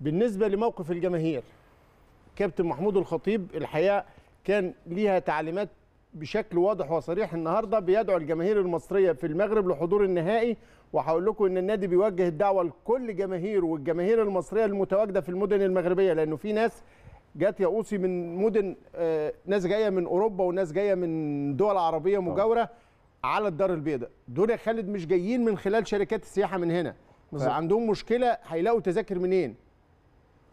بالنسبه لموقف الجماهير كابتن محمود الخطيب الحقيقه كان ليها تعليمات بشكل واضح وصريح النهارده بيدعو الجماهير المصريه في المغرب لحضور النهائي وهقول لكم ان النادي بيوجه الدعوه لكل جماهير والجماهير المصريه المتواجده في المدن المغربيه لانه في ناس جات يقوصي من مدن آه، ناس جايه من اوروبا وناس جايه من دول عربيه مجاوره على الدار البيضاء دول يا خالد مش جايين من خلال شركات السياحه من هنا عندهم مشكله هيلاقوا تذاكر منين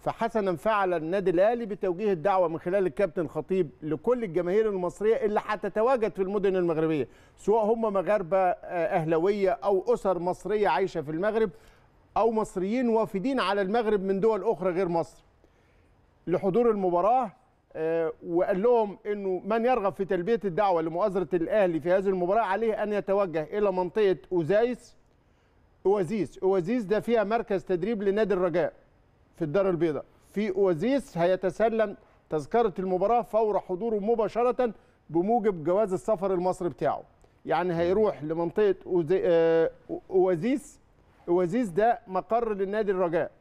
فحسنا فعل النادي الاهلي بتوجيه الدعوه من خلال الكابتن خطيب لكل الجماهير المصريه اللي هتتواجد في المدن المغربيه سواء هم مغاربه آه، اهلاويه او اسر مصريه عايشه في المغرب او مصريين وافدين على المغرب من دول اخرى غير مصر لحضور المباراه آه، وقال لهم انه من يرغب في تلبيه الدعوه لمؤازره الاهلي في هذه المباراه عليه ان يتوجه الى منطقه اوزايس اوازيس اوازيس ده فيها مركز تدريب لنادي الرجاء في الدار البيضاء في اوزيس هيتسلم تذكره المباراه فور حضوره مباشره بموجب جواز السفر المصري بتاعه يعني هيروح لمنطقه اوزيس آه، اوزيس ده مقر للنادي الرجاء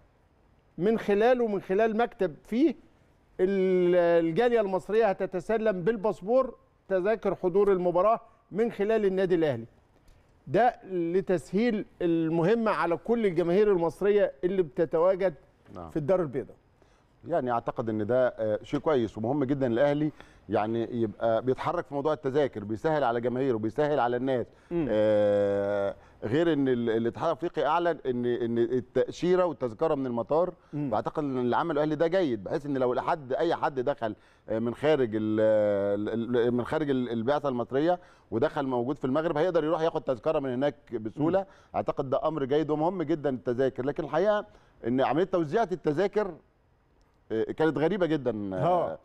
من خلاله ومن خلال مكتب فيه الجاليه المصريه هتتسلم بالباسبور تذاكر حضور المباراه من خلال النادي الاهلي ده لتسهيل المهمه على كل الجماهير المصريه اللي بتتواجد نعم. في الدار البيضاء يعني اعتقد ان ده آه، شيء كويس ومهم جدا الاهلي يعني يبقى بيتحرك في موضوع التذاكر بيسهل على جماهيره بيسهل على الناس آه غير ان الاتحاد الافريقي اعلن ان ان التاشيره والتذكره من المطار بعتقد ان العمل الاهلي ده جيد بحيث ان لو حد اي حد دخل آه، من خارج من خارج البعثه المصريه ودخل موجود في المغرب هيقدر يروح ياخد تذكره من هناك بسهوله اعتقد ده امر جيد ومهم جدا التذاكر لكن الحقيقه ان عمليه توزيع التذاكر آه، كانت غريبه جدا آه،